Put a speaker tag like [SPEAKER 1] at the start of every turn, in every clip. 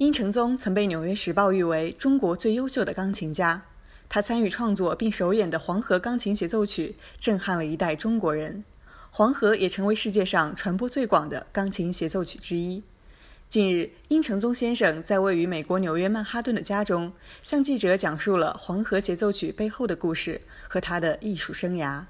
[SPEAKER 1] 殷承宗曾被《纽约时报》誉为中国最优秀的钢琴家。他参与创作并首演的《黄河钢琴协奏曲》震撼了一代中国人，《黄河》也成为世界上传播最广的钢琴协奏曲之一。近日，殷承宗先生在位于美国纽约曼哈顿的家中向记者讲述了《黄河协奏曲》背后的故事和他的艺术生涯。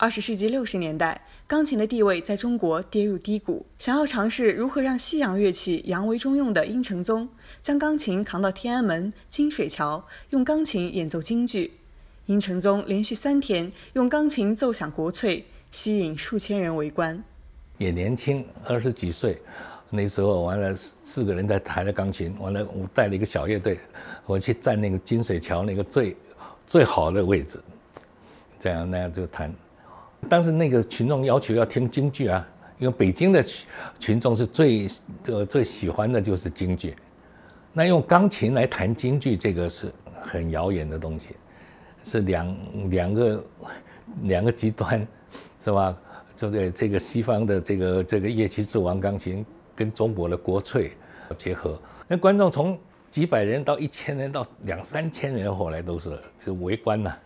[SPEAKER 1] 二十世纪六十年代，钢琴的地位在中国跌入低谷。想要尝试如何让西洋乐器扬为中用的殷承宗，将钢琴扛到天安门金水桥，用钢琴演奏京剧。殷承宗连续三天用钢琴奏响国粹，吸引数千人围观。
[SPEAKER 2] 也年轻，二十几岁，那时候完了四个人在弹着钢琴，完了我带了一个小乐队，我去占那个金水桥那个最最好的位置，这样那样就弹。但是那个群众要求要听京剧啊，因为北京的群群众是最呃最喜欢的就是京剧。那用钢琴来弹京剧，这个是很遥远的东西，是两两个两个极端，是吧？就在这个西方的这个这个乐器之王钢琴，跟中国的国粹结合，那观众从几百人到一千人到两三千人后来都是就围观呐。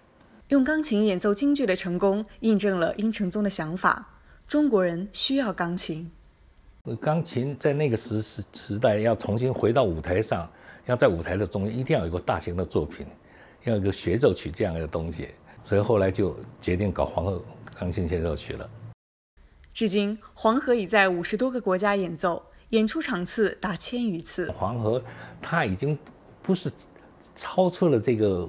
[SPEAKER 1] 用钢琴演奏京剧的成功，印证了殷承宗的想法：中国人需要钢琴。
[SPEAKER 2] 钢琴在那个时时时代，要重新回到舞台上，要在舞台的中央，一定要有个大型的作品，要一个协奏曲这样的东西。所以后来就决定搞《黄河》钢琴协奏曲了。
[SPEAKER 1] 至今，《黄河》已在五十多个国家演奏，演出场次达千余次。《
[SPEAKER 2] 黄河》它已经不是超出了这个。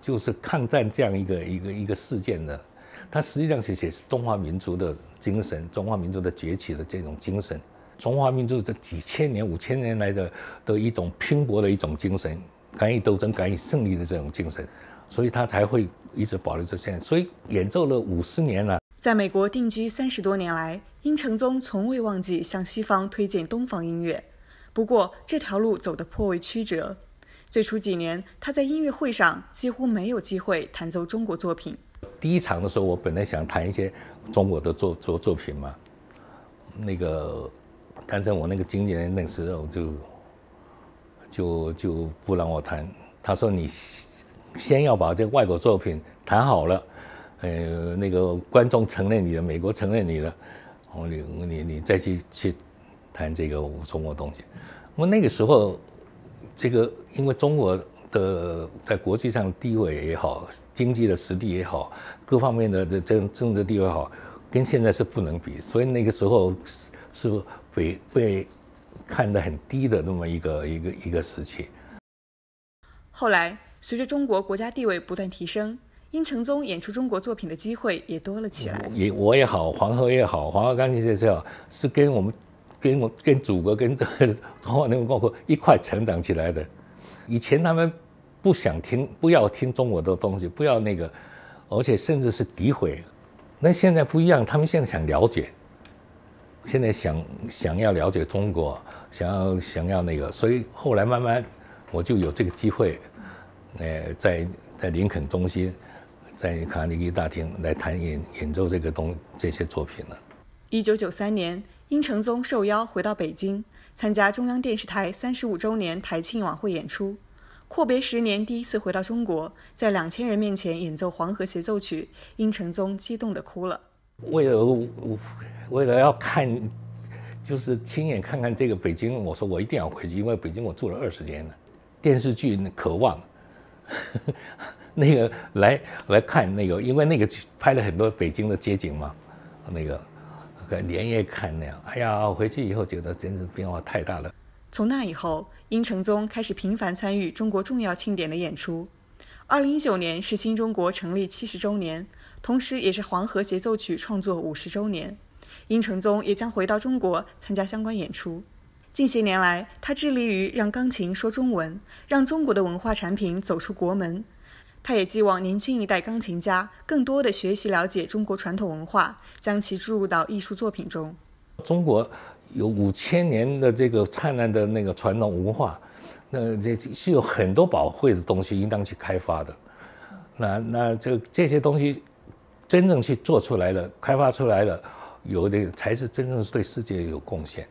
[SPEAKER 2] 就是抗战这样一个一个一个事件呢，它实际上是写中华民族的精神，中华民族的崛起的这种精神，中华民族这几千年、五千年来的的一种拼搏的一种精神，敢于斗争、敢于胜利的这种精神，所以他才会一直保留着现在。所以演奏了五十年了。
[SPEAKER 1] 在美国定居三十多年来，殷承宗从未忘记向西方推荐东方音乐，不过这条路走得颇为曲折。最初几年，他在音乐会上几乎没有机会弹奏中国作品。
[SPEAKER 2] 第一场的时候，我本来想弹一些中国的作作作品嘛，那个但是我那个经纪人那时候就就就不让我弹，他说你先要把这外国作品弹好了，呃，那个观众承认你的，美国承认你的，后你你你再去去弹这个中国东西。我那个时候。这个，因为中国的在国际上地位也好，经济的实力也好，各方面的政政治地位好，跟现在是不能比，所以那个时候是被被看得很低的那么一个一个一个时期。
[SPEAKER 1] 后来，随着中国国家地位不断提升，殷承宗演出中国作品的机会也多了起来。
[SPEAKER 2] 也我也好，皇后也好，皇后钢琴这些啊，是跟我们。跟我、跟祖国、跟这个中华民共包括一块成长起来的。以前他们不想听、不要听中国的东西，不要那个，而且甚至是诋毁。那现在不一样，他们现在想了解，现在想想要了解中国，想要想要那个。所以后来慢慢，我就有这个机会，呃，在在林肯中心，在卡尼基大厅来谈演演奏这个东这些作品了。
[SPEAKER 1] 一九九三年。殷承宗受邀回到北京参加中央电视台三十五周年台庆晚会演出，阔别十年第一次回到中国，在两千人面前演奏《黄河协奏曲》，殷承宗激动的哭了。
[SPEAKER 2] 为了为了要看，就是亲眼看看这个北京，我说我一定要回去，因为北京我住了二十年了。电视剧《渴望》，那个来来看那个，因为那个拍了很多北京的街景嘛，那个。连夜看那样，哎呀！我回去以后觉得真是变化太大了。
[SPEAKER 1] 从那以后，殷承宗开始频繁参与中国重要庆典的演出。二零一九年是新中国成立七十周年，同时也是《黄河协奏曲》创作五十周年，殷承宗也将回到中国参加相关演出。近些年来，他致力于让钢琴说中文，让中国的文化产品走出国门。他也寄望年轻一代钢琴家更多的学习了解中国传统文化，将其注入到艺术作品中。
[SPEAKER 2] 中国有五千年的这个灿烂的那个传统文化，那这是有很多宝贵的东西，应当去开发的。那那这这些东西真正去做出来了，开发出来了，有的才是真正对世界有贡献。